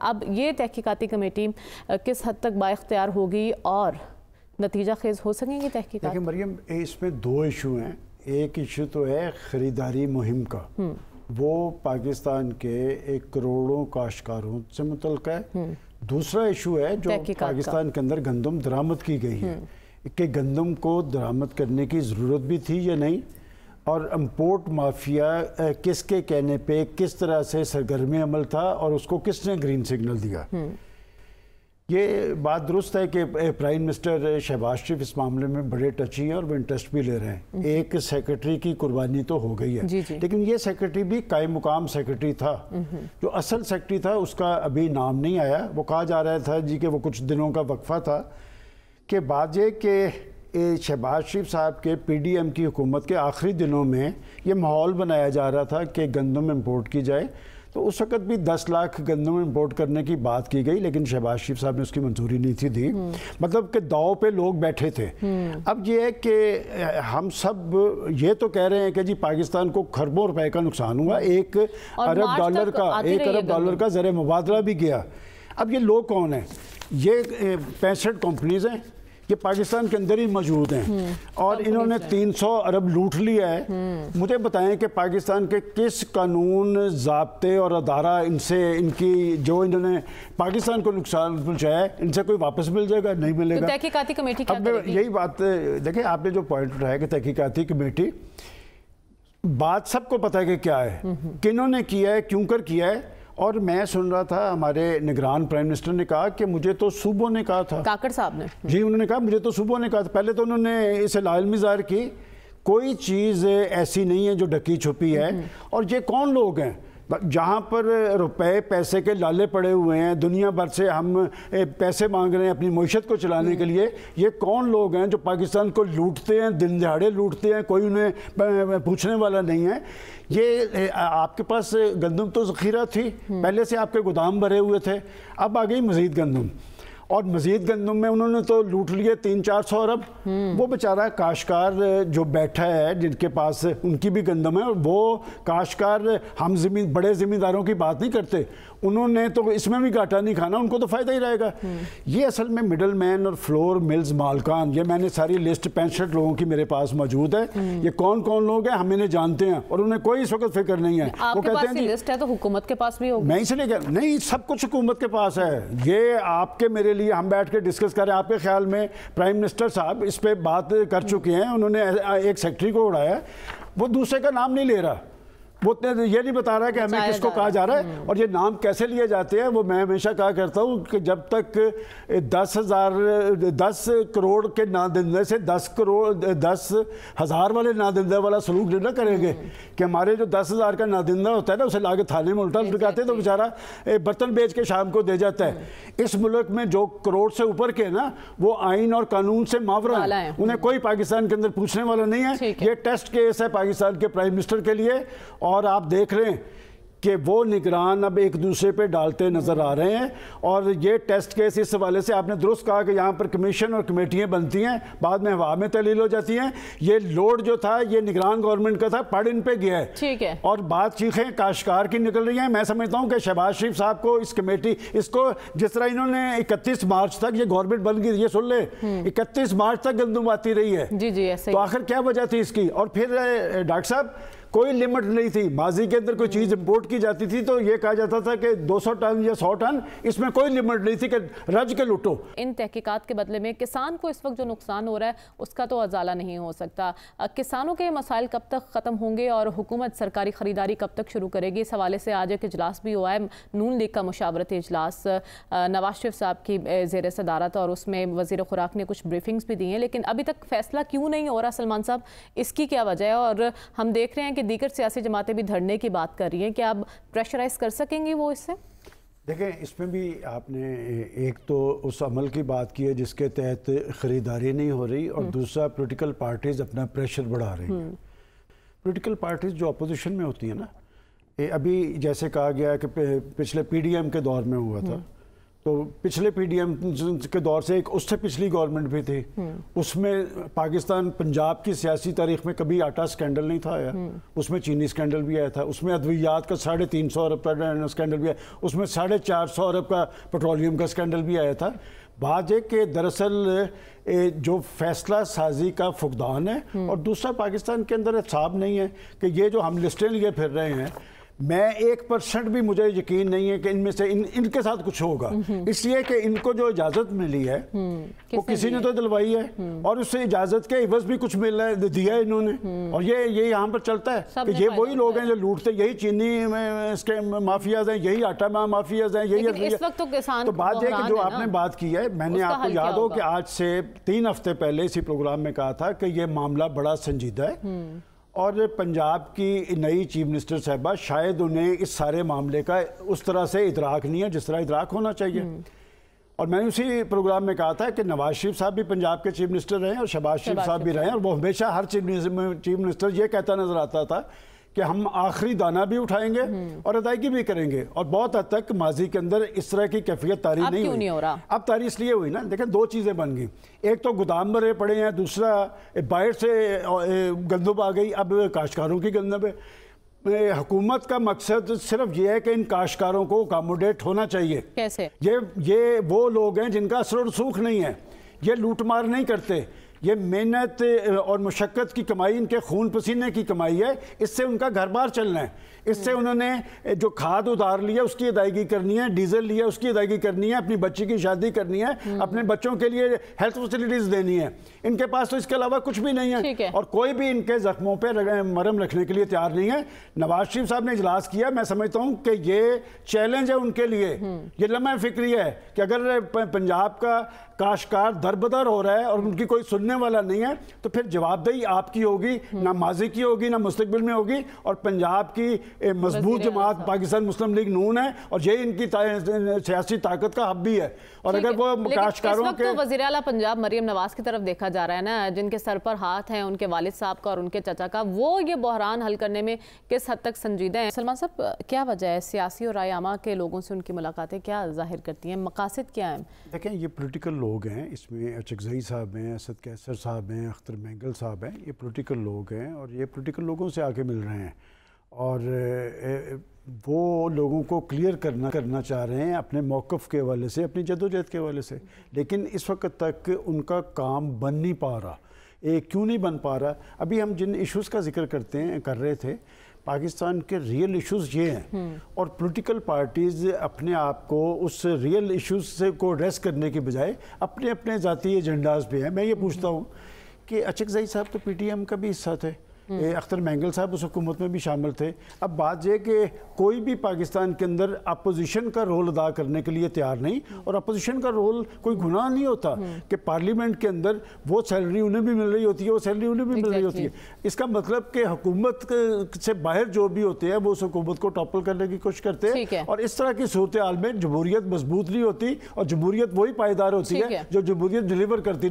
अब ये तहकीकती कमेटी किस हद तक बाख्तियार होगी और नतीजा खेज हो सकेंगी तहकीक देखिए मरियम इसमें दो इशू हैं एक इशू तो है ख़रीदारी मुहिम का हम्म। वो पाकिस्तान के एक करोड़ों काशकारों से मुतल है हम्म। दूसरा इशू है जो पाकिस्तान के अंदर गंदम दरामद की गई है हम्म। कि गंदम को दरामद करने की ज़रूरत भी थी या नहीं और इम्पोर्ट माफिया eh, किसके कहने पे किस तरह से सरगर्म अमल था और उसको किसने ग्रीन सिग्नल दिया हम्म। ये बात दुरुस्त है कि प्राइम मिनिस्टर शहबाज शरीफ इस मामले में बड़े टची हैं और वो इंटरेस्ट भी ले रहे हैं हम्म। एक सेक्रेटरी की कुर्बानी तो हो गई है जी जी। लेकिन ये सेक्रेटरी भी कायम मुकाम सेक्रेटरी था हम्म। जो असल सेक्रेटरी था उसका अभी नाम नहीं आया वो कहा जा रहा था जी कि वो कुछ दिनों का वक्फा था कि बाजे के शहबाज शरीफ साहब के पी डी एम की हुकूमत के आखिरी दिनों में ये माहौल बनाया जा रहा था कि गंदम इम्पोर्ट की जाए तो उस वक़्त भी 10 लाख गंदम इम्पोर्ट करने की बात की गई लेकिन शहबाज शरीफ साहब ने उसकी मंजूरी नहीं थी दी मतलब कि दाव पे लोग बैठे थे अब ये है कि हम सब ये तो कह रहे हैं कि जी पाकिस्तान को खरबों रुपए का नुकसान हुआ एक अरब डॉलर का एक अरब डॉलर का ज़र मुबादला भी गया अब ये लोग कौन है ये पैंसठ कंपनीज़ हैं ये पाकिस्तान के अंदर ही मौजूद हैं हम्म। और इन्होंने 300 अरब लूट लिया है हम्म। मुझे बताएं कि पाकिस्तान के किस कानून जबते और अदारा इनसे इनकी जो इन्होंने पाकिस्तान को नुकसान पहुंचाया है इनसे कोई वापस मिल जाएगा नहीं तो मिलेगा तहकीकती कमेटी अब यही बात देखिए आपने जो पॉइंट उठाया कि तहकीकती कमेटी बात सबको पता है कि क्या है हम्म। किन्होंने किया है क्यों कर किया है और मैं सुन रहा था हमारे निगरान प्राइम मिनिस्टर ने कहा कि मुझे तो सुबह ने कहा था काकड़ साहब ने जी उन्होंने कहा मुझे तो सुबह ने कहा था पहले तो उन्होंने इसे लालमी ज़ाहिर की कोई चीज़ ऐसी नहीं है जो ढकी छुपी है और ये कौन लोग हैं जहाँ पर रुपए पैसे के लाले पड़े हुए हैं दुनिया भर से हम पैसे मांग रहे हैं अपनी मीशत को चलाने के लिए ये कौन लोग हैं जो पाकिस्तान को लूटते हैं दिन दहाड़े लूटते हैं कोई उन्हें पूछने वाला नहीं है ये आपके पास गंदम तो ज़खीरा थी हम्म। पहले से आपके गोदाम भरे हुए थे अब आ गई मज़ीद गंदम और मजीद गंदम में उन्होंने तो लूट लिए तीन चार सौ अरब हम्म। वो बेचारा काशकार जो बैठा है जिनके पास उनकी भी गंदम है और वो काशकार हम जमीन बड़े ज़मींदारों की बात नहीं करते उन्होंने तो इसमें भी घाटा नहीं खाना उनको तो फ़ायदा ही रहेगा ये असल में मिडल मैन और फ्लोर मिल्स मालकान ये मैंने सारी लिस्ट पैंसठ लोगों की मेरे पास मौजूद है हम्म। ये कौन कौन लोग हैं हम इन्हें जानते हैं और उन्हें कोई इस वक्त फिक्र नहीं है वो कहते हैं लिस्ट है तो हुकूमत के पास भी हो मैं इसलिए कह नहीं सब कुछ हुकूमत के पास है ये आपके मेरे लिए हम बैठ के डिस्कस करें आपके ख्याल में प्राइम मिनिस्टर साहब इस पर बात कर चुके हैं उन्होंने एक सेक्रेटरी को उड़ाया वो दूसरे का नाम नहीं ले रहा वो ये नहीं बता रहा कि हमें किसको कहा जा रहा है और ये नाम कैसे लिए जाते हैं वो मैं हमेशा कहा करता हूँ कि जब तक दस हज़ार दस करोड़ के नादिंदे से दस करोड़ दस हज़ार वाले नादिंदे वाला सलूक ना करेंगे हम्म। कि हमारे जो दस हज़ार का नादिंदा होता है ना उसे लागे थाने में उल्टा लगाते हैं तो बेचारा बर्तन बेच के शाम को दे जाता है हम्म। इस मुल्क में जो करोड़ से ऊपर के ना वो आइन और कानून से मावरा है उन्हें कोई पाकिस्तान के अंदर पूछने वाला नहीं है ये टेस्ट केस है पाकिस्तान के प्राइम मिनिस्टर के लिए और आप देख रहे हैं कि वो निगरान अब एक दूसरे पे डालते नज़र आ रहे हैं और ये टेस्ट केस इस हवाले से आपने दुरुस्त कहा कि यहाँ पर कमीशन और कमेटियाँ बनती हैं बाद में हवा में तहलील हो जाती हैं ये लोड जो था ये निगरान गवर्नमेंट का था पढ़ इन पे गया है ठीक है और बात चीखें काशकार की निकल रही हैं मैं समझता हूँ कि शहबाज शरीफ साहब को इस कमेटी इसको जिस तरह इन्होंने इकतीस मार्च तक ये गवर्नमेंट बन गई ये सुन ले हम्म। इकतीस मार्च तक गंदुम आती रही है तो आखिर क्या वजह थी इसकी और फिर डॉक्टर साहब कोई लिमिट नहीं थी माजी के अंदर कोई चीज़ इम्पोर्ट की जाती थी तो ये कहा जाता था कि 200 टन या 100 टन इसमें कोई लिमिट नहीं थी कि रज के लुटो इन तहकीकात के बदले में किसान को इस वक्त जो नुकसान हो रहा है उसका तो अजाला नहीं हो सकता किसानों के मसाइल कब तक ख़त्म होंगे और हुकूमत सरकारी ख़रीदारी कब तक शुरू करेगी इस हवाले से आज एक इजलास भी हुआ है नून लीग का मुशावरती इजलास नवाज शरीफ साहब की जेर सदारत और उसमें वजीर खुराक ने कुछ ब्रीफिंग्स भी दी हैं लेकिन अभी तक फैसला क्यों नहीं हो रहा सलमान साहब इसकी क्या वजह है और हम देख रहे हैं कि दीगर सियासी जमातें भी धरने की बात कर रही हैं कि आप प्रेशराइज कर सकेंगी वो इससे देखें इसमें भी आपने एक तो उस अमल की बात की है जिसके तहत ख़रीदारी नहीं हो रही और हम्म। दूसरा पॉलिटिकल पार्टीज़ अपना प्रेशर बढ़ा रही हैं पॉलिटिकल हम्म। पार्टीज़ जो अपोजिशन में होती है ना अभी जैसे कहा गया है कि पिछले पीडीएम के दौर में हुआ था हम्म। तो पिछले पीडीएम के दौर से एक उससे पिछली गवर्नमेंट भी थी हम्म। उसमें पाकिस्तान पंजाब की सियासी तारीख में कभी आटा स्कैंडल नहीं था आया हम्म। उसमें चीनी स्कैंडल भी आया था उसमें अद्वियात का साढ़े तीन सौ अरब का स्कैंडल भी आया उसमें साढ़े चार सौ अरब का पेट्रोलियम का स्कैंडल भी आया था बात यह कि दरअसल जो फैसला साजी का फुकदान है हम्म। और दूसरा पाकिस्तान के अंदर हिसाब नहीं है कि ये जो हम लिस्टें लिए फिर रहे हैं मैं एक परसेंट भी मुझे यकीन नहीं है कि इनमें से इन इनके साथ कुछ होगा हम्म। इसलिए कि इनको जो इजाज़त मिली है हम्म। वो किसी ने तो दिलवाई है हम्म। और उससे इजाज़त के इवज भी कुछ मिल रहा है दिया है इन्होंने और ये ये यहाँ पर चलता है कि ये वही लोग हैं जो लूटते यही चीनी इसके माफियाज हैं यही आटा माफियाज हैं यही तो, तो बात यह जो आपने बात की है मैंने आपको याद हो कि आज से तीन हफ्ते पहले इसी प्रोग्राम में कहा था कि ये मामला बड़ा संजीदा है और पंजाब की नई चीफ मिनिस्टर साहबा शायद उन्हें इस सारे मामले का उस तरह से इतराक नहीं है जिस तरह इतराक होना चाहिए हम्म। और मैंने उसी प्रोग्राम में कहा था कि नवाज शरीफ साहब भी पंजाब के चीफ मिनिस्टर रहे और शहबाज शरीफ साहब भी रहे और वो हमेशा हर चीफ मिनिस्टर ये कहता नजर आता था कि हम आखिरी दाना भी उठाएंगे और अदायगी भी करेंगे और बहुत हद तक माजी के अंदर इस तरह की कैफियत तारी नहीं हुई नहीं हो रहा अब तारी इसलिए हुई ना देखें दो चीज़ें बन गई एक तो गोदाम भरे पड़े हैं दूसरा बाहर से गंदुब आ गई अब काश्तकारों की गंदब है हुकूमत का मकसद सिर्फ ये है कि इन काश्तकारों को अकामोडेट होना चाहिए कैसे ये ये वो लोग हैं जिनका असर सूख नहीं है ये लूट नहीं करते ये मेहनत और मशक्क़त की कमाई इनके खून पसीने की कमाई है इससे उनका घर बार चलना है इससे हम्म। उन्होंने जो खाद उधार लिया उसकी अदायगी करनी है डीजल लिया उसकी अदायगी करनी है अपनी बच्ची की शादी करनी है हम्म। अपने बच्चों के लिए हेल्थ फैसिलिटीज़ देनी है इनके पास तो इसके अलावा कुछ भी नहीं है।, है और कोई भी इनके ज़ख्मों पर मरम रखने के लिए तैयार नहीं है नवाज शरीफ साहब ने इजलास किया मैं समझता हूँ कि ये चैलेंज है उनके लिए हम्म। ये लम्हा फिक्री है कि अगर पंजाब का काशकार दरबदर हो रहा है और उनकी कोई सुनने समझने वाला नहीं है तो फिर जवाबदेही आपकी होगी हम्म। ना माजी की होगी ना मुस्तबिल में होगी और पंजाब की मजबूत जमात पाकिस्तान मुस्लिम लीग नून है और यही इनकी सियासी ताकत का हब भी है और अगर वो काश्तकारों के वजी अला पंजाब मरीम नवाज की तरफ देखा जा रहा है ना जिनके सर पर हाथ है उनके वालिद साहब का और उनके चाचा का वो ये बहरान हल करने में किस हद तक संजीदा है सलमान साहब क्या वजह है सियासी और आयामा के लोगों से उनकी मुलाकातें क्या जाहिर करती हैं मकासद क्या है देखें ये पोलिटिकल लोग हैं इसमें अचगजई साहब हैं असद कैस कैसर साहब हैं अख्तर मैंगल साहब हैं ये पॉलिटिकल लोग हैं और ये पॉलिटिकल लोगों से आके मिल रहे हैं और वो लोगों को क्लियर करना करना चाह रहे हैं अपने मौक़ के हवाले से अपनी जदोजहद के हवाले से लेकिन इस वक्त तक उनका काम बन नहीं पा रहा एक क्यों नहीं बन पा रहा अभी हम जिन इश्यूज़ का जिक्र करते हैं कर रहे थे पाकिस्तान के रियल इश्यूज ये हैं और पॉलिटिकल पार्टीज़ अपने आप को उस रियल इश्यूज से को एड्रेस करने के बजाय अपने अपने ज़ाती एजेंडाज पे हैं मैं ये पूछता हूँ कि अचक जई साहब तो पीटीएम का भी हिस्सा थे अख्तर मैंगल साहब उस हुकूमत में भी शामिल थे अब बात यह कि कोई भी पाकिस्तान के अंदर अपोजिशन का रोल अदा करने के लिए तैयार नहीं और अपोजिशन का रोल कोई गुनाह नहीं होता कि पार्लियामेंट के अंदर वो सैलरी उन्हें भी मिल रही होती है वो सैलरी उन्हें भी मिल रही होती है इसका मतलब कि हुकूमत से बाहर जो भी होते हैं वो उस हुकूमत को टॉपल करने की कोशिश करते हैं और इस तरह की सूरत में जमहूरियत मजबूत नहीं होती और जमहूरियत वही पायदार होती है जो जमहूरियत डिलीवर करती